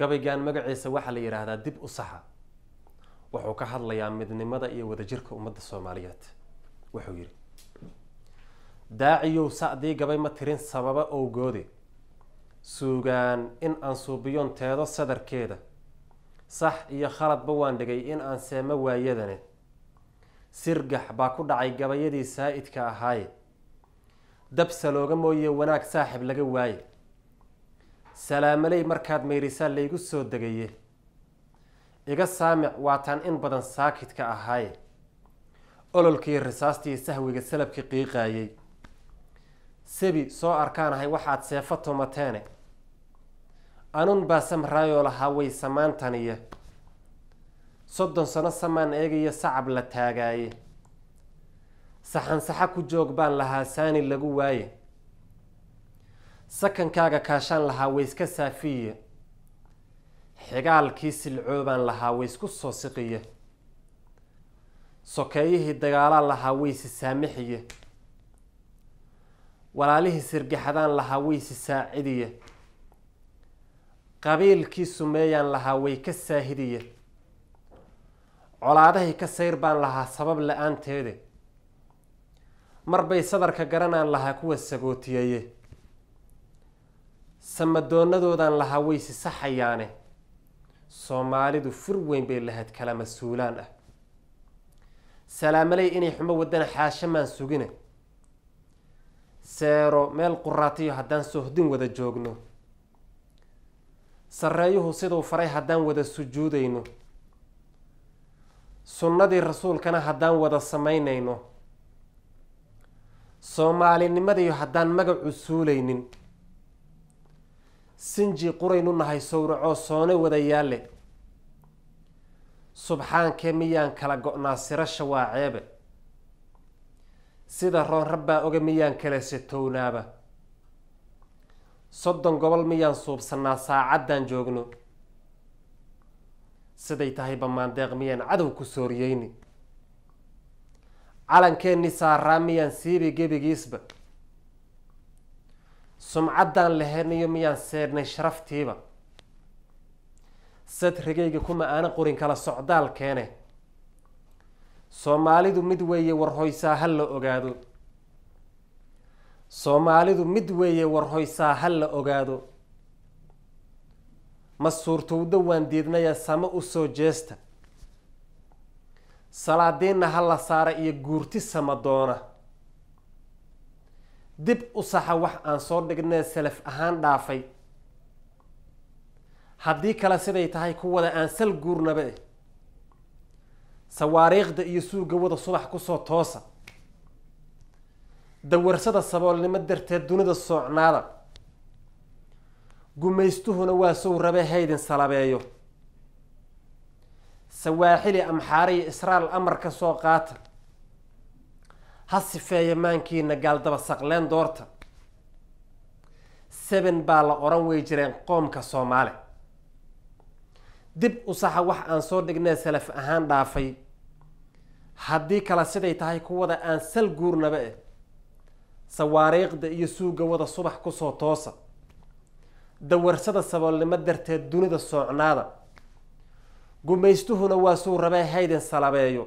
gabaygan magaciisa waxaa la yidhaahdaa dib u saxa wuxuu ka hadlayaa midnimada iyo wadajirka ummadda soomaaliyeed wuxuu yidhi daaciyow sacdii gabay ma tirin sababa owgoode suugaan in aan suubiyoon teedo sadarkeeda sax iyo khaladba waan dhigay in aan seemo waayadane sirgax baa ku dhacay gabayadii saa'idka ahaaye dab salooga mooye wanaag saaxib laga waaye salaamaley markaad maydhisaa laygu soo degaye iga saamic waataan in badan saakidka ahaaye ololkii risaastii sahwiga salabkii qiiqaayey sebi soo arkaanahay waxaad seefo tumateene anun baa samraayoo lahaa way samaantaniya soddon sano samaan eegayo sacab la taagaaye saxansaxo ku joog baan lahaa saani lagu waaye sakankaaga kaashaan lahaa way iska saafiiye xigaalkii silcoobaan lahaa way isku soo siqiye sokeeyihii dagaalaan lahaa waysi saamixiye walaalihii sirgaxadaan lahaa waysi saacidiye qabiilkii sumeeyaan lahaa way ka saahidiye colaadahii ka sayr baan lahaa sabab la-aanteede mar bay sadarka garanaan lahaa kuwa sagootiyeeye samadoonadoodan lahaa way saxayaane soomaalidu fur weyn bay lahayd kala mas-uulaan ah salaamaley inay xumo wadana xaashamaan sugine seero meel quraatiyo haddaan sohdin wada joogno sarreeyuhu siduu faray haddaan wada sujuudayno sunnadii rasuulkana haddaan wada samaynayno soomaalinimadiiyo haddaan magac usuulaynin sinji quraynu nahay sowracoo soone wadayaalle subxaankee miyaan kala go-naa siro shawaaceebe sida roonrabbaa oga miyaan kala satownaaba soddon gobol miyaan suubsannaa saacaddaan joogno siday tahay bamaandeeq miyaan cadow ku sooriyeyni calankeenni saaraa miyaan siibi gebigiisba sumcaddaan lahaynayo miyaan seedhnay sharaftiiba sad sadrigayga kuma aana qorin kala socdaal keene soomaalidu mid weeye warhoysaa ha la ogaado soomaalidu mid weeye warhoysaa ha la ogaado ma suurtowda waan diidnaya samo usoo jeesta salaadiinna ha la saara iyo guurti sama doona dib u saxa wax aan soo dhignee salaf ahaan dhaafay haddii kale siday tahay kuwada aan sal guurnaba eh sawaariikhda iyo suuga wada subax kusoo toosa dawarsada saboolnimo darteed dunida soocnaada gumaystuhuna waa sow rabe haydin salabeeyo sawaaxili amxaariyo israal amarka soo qaata ha sifeeya maankiina gaaldaba saqleen doorta seben baa la oran way jireen qoomka soomaali dib u saxa ah wax aan soo dhignee salaf ahaan dhaafay haddii kale siday tahay kuwada aan sal guurnaba eh sawaariikhda iyo suuga wada subax kusoo toosa dawarsada saboolnimo darteed dunida soocnaada gumaystuhuna waa suu rabee hayden salabeeyo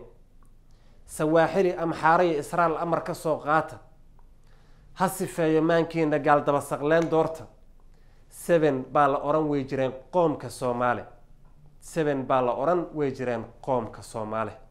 sawaaxili amxaaraya israel amar ka soo qaata ha sifeeyo maankiina gaaldaba saqleen doorta seven baa la oran wey jireen qoomka soomaali seven baa la oran wey jireen qoomka soomaali